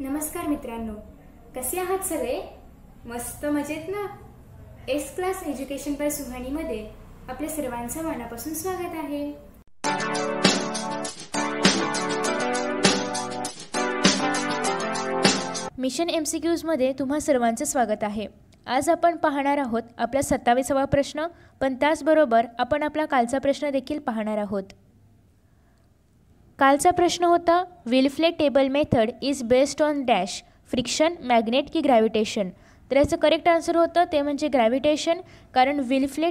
नमस्कार मित्रांनो कसे आहात सगळे मस्त मजेत ना एस क्लास एज्युकेशन बाय मध्ये आपल्या सर्वांचं मनापासून स्वागत आहे मिशन एम सी क्यूजमध्ये तुम्हा सर्वांचं स्वागत आहे आज आपण पाहणार आहोत आपला सत्तावीसावा प्रश्न पण त्याचबरोबर आपण आपला कालचा प्रश्न देखील पाहणार आहोत कालचा प्रश्न होता Wilfley table method is based on dash friction magnet की ग्रॅव्हिटेशन तर याचं करेक्ट आन्सर होतं ते म्हणजे ग्रॅव्हिटेशन कारण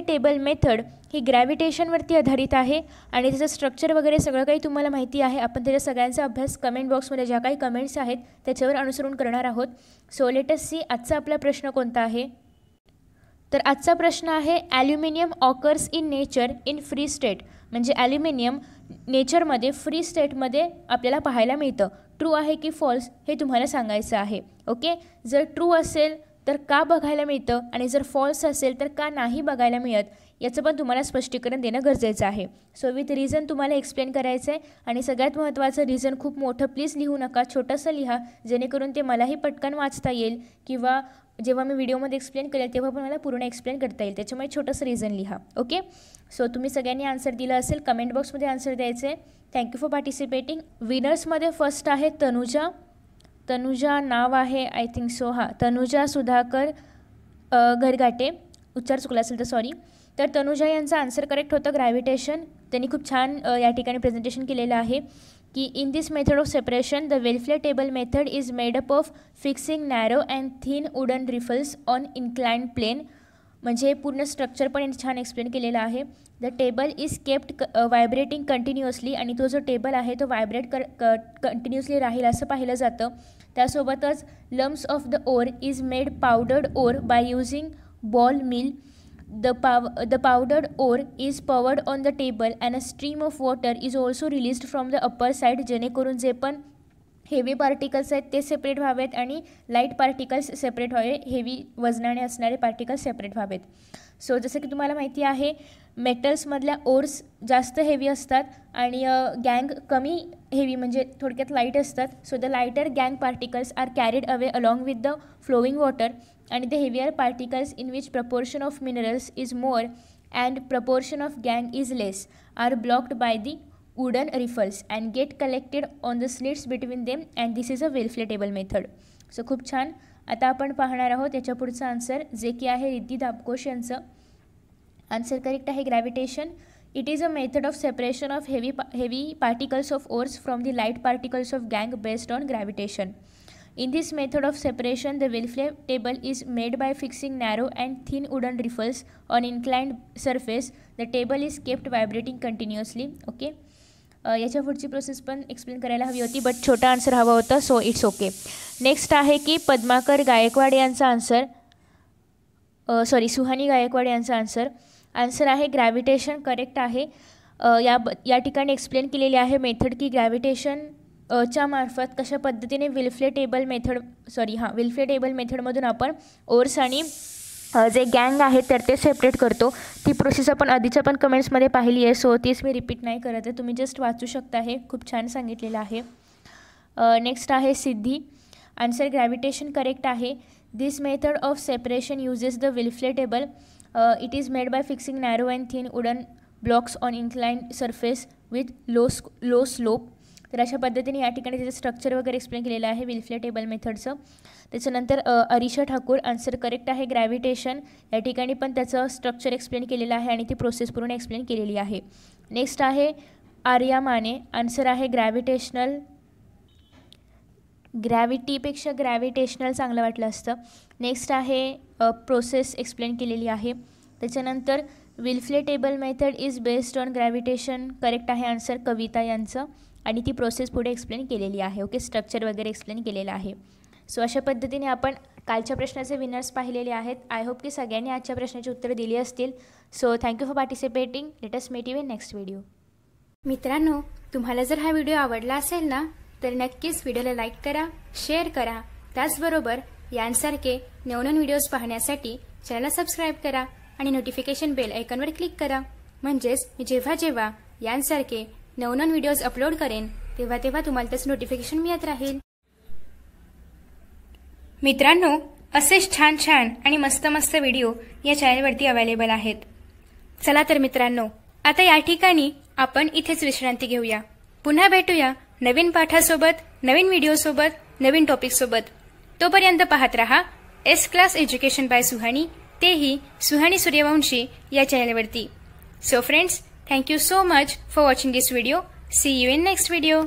टेबल मेथड ही ग्रॅव्हिटेशनवरती आधारित आहे आणि त्याचं स्ट्रक्चर वगैरे सगळं काही तुम्हाला माहिती आहे आपण त्याच्या सगळ्यांचा अभ्यास कमेंट बॉक्समध्ये ज्या काही कमेंट्स आहेत त्याच्यावर अनुसरून करणार आहोत सो लेटस सी आजचा आपला प्रश्न कोणता आहे तर आजचा प्रश्न आहे aluminium occurs in nature in free state म्हणजे ॲल्युमिनियम नेचरमध्ये फ्री स्टेटमध्ये आपल्याला पाहायला मिळतं ट्रू आहे की फॉल्स हे तुम्हाला सांगायचं आहे ओके जर ट्रू असेल तर का बघायला मिळतं आणि जर फॉल्स असेल तर का नाही बघायला मिळत याचं पण तुम्हाला स्पष्टीकरण देणं गरजेचं आहे सो विथ रिझन तुम्हाला एक्सप्लेन करायचं आहे आणि सगळ्यात महत्त्वाचं रिझन खूप मोठं प्लीज लिहू नका छोटंसं लिहा जेणेकरून ते मलाही पटकन वाचता येईल किंवा जेव्हा मी व्हिडिओमध्ये एक्सप्लेन करेल तेव्हा पण मला पूर्ण एक्सप्लेन करता येईल त्याच्यामुळे छोटंसं रिझन लिहा ओके सो तुम्ही सगळ्यांनी आन्सर दिलं असेल कमेंट बॉक्समध्ये आन्सर द्यायचं आहे थँक्यू फॉर पार्टिसिपेटिंग विनर्समध्ये फर्स्ट आहे तनुजा तनुजा नाव आहे आय थिंक सो हा तनुजा सुधाकर घरघाटे उच्चार चुकला असेल तर सॉरी तर तनुजा यांचा आन्सर करेक्ट होतं ग्रॅव्हिटेशन त्यांनी खूप छान या ठिकाणी प्रेझेंटेशन केलेलं आहे की in this method of separation the Wilfley table method is made up of fixing narrow and thin wooden riffles on inclined plane म्हणजे पूर्ण स्ट्रक्चर पण छान एक्सप्लेन केलेलं आहे the table is kept vibrating continuously आणि तो जो टेबल आहे तो व्हायब्रेट कर कंटिन्युअसली राहील असं पाहिलं जातं त्यासोबतच lumps of the ore is made powdered ore by using ball mill The, pow the powdered ore is poured on the table and a stream of water is also released from the upper side Jene Korunzepan heavy particles आहेत ते separate व्हावेत आणि light particles separate व्हावे heavy वजनाने असणारे particles separate व्हावेत so जसं की तुम्हाला माहिती आहे मेटल्समधल्या ओर्स जास्त हेवी असतात आणि गँग कमी हेवी म्हणजे थोडक्यात लाईट असतात सो द लाईटर गँग particles are carried away along with the flowing water आणि the heavier particles in which proportion of minerals is more and proportion of गँग is less are blocked by the wooden riffles and get collected on the slits between them and this is a well flat table method so khub chan ata apan pahnar aho tyacha purcha answer je ki ahe riddhi dabkosh yancha answer correct ahe gravitation it is a method of separation of heavy heavy particles of ores from the light particles of gang based on gravitation in this method of separation the well flat table is made by fixing narrow and thin wooden riffles on inclined surface the table is kept vibrating continuously okay याच्या पुढची process पण explain करायला हवी होती but छोटा answer हवा होता so it's okay next आहे की पद्माकर गायकवाड यांचा आन्सर सॉरी सुहानी गायकवाड यांचा आन्सर आन्सर आहे ग्रॅव्हिटेशन करेक्ट आहे या ब या ठिकाणी एक्सप्लेन केलेली आहे मेथड की ग्रॅव्हिटेशन च्या मार्फत कशा पद्धतीने विल्फ्लेटेबल मेथड सॉरी हां विल्फ्लेटेबल मेथडमधून आपण ओर्स आणि जे गँग आहे तर ते सेपरेट करतो ती प्रोसेस आपण आधीच्या पण कमेंट्समध्ये पाहिली आहे सो तीच मी रिपीट नाही करत आहे तुम्ही जस्ट वाचू शकता आहे खूप छान सांगितलेलं आहे नेक्स्ट आहे सिद्धी आन्सर ग्रॅव्हिटेशन करेक्ट आहे this method of separation uses the table it is made by fixing narrow and thin wooden blocks on incline surface with low low slope तर अशा पद्धतीने या ठिकाणी त्याचं स्ट्रक्चर वगैरे एक्सप्लेन केलेलं आहे विल्फ्ले टेबल मेथडचं त्याच्यानंतर अरिशा ठाकूर आन्सर करेक्ट आहे ग्रॅव्हिटेशन या ठिकाणी पण त्याचं स्ट्रक्चर एक्सप्लेन केलेलं आहे आणि ती प्रोसेस पूर्ण एक्सप्लेन केलेली आहे नेक्स्ट आहे आर्या माने आन्सर आहे ग्रॅव्हिटेशनल ग्रॅव्हिटीपेक्षा ग्रॅव्हिटेशनल चांगलं वाटलं असतं नेक्स्ट आहे प्रोसेस एक्सप्लेन केलेली आहे त्याच्यानंतर table method is based on gravitation correct आहे आन्सर कविता यांचं आणि ती प्रोसेस पुढे एक्सप्लेन केलेली आहे ओके स्ट्रक्चर वगैरे एक्सप्लेन केलेलं आहे सो अशा पद्धतीने आपण कालच्या प्रश्नाचे विनर्स पाहिलेले आहेत आय होप की सगळ्यांनी आजच्या प्रश्नाची उत्तर दिली असतील so thank you for participating let's meet you in next video मित्रांनो तुम्हाला जर हा व्हिडिओ आवडला असेल ना तर नक्कीच व्हिडिओला लाईक करा शेअर करा त्याचबरोबर यांसारखे नवनवीन व्हिडिओज पाहण्यासाठी चॅनलला सबस्क्राईब करा आणि नोटिफिकेशन बेल आयकॉनवर क्लिक करा म्हणजेच मी जेव्हा जेव्हा यांसारखे नवनवन व्हिडिओज अपलोड करेन तेव्हा तेव्हा तुम्हाला त्याचं नोटिफिकेशन मिळत राहील मित्रांनो असेच छान छान आणि मस्त मस्त व्हिडिओ या चॅनलवरती अवेलेबल आहेत चला तर मित्रांनो आता या ठिकाणी आपण इथेच विश्रांती घेऊया पुन्हा भेटूया नवीन पाठासोबत नवीन व्हिडिओसोबत नवीन टॉपिकसोबत तोपर्यंत पाहत रहा S class education by Suhani तेही सुहाणी सूर्यवंशी या चॅनलवरती so friends thank you so much for watching this video see you in next video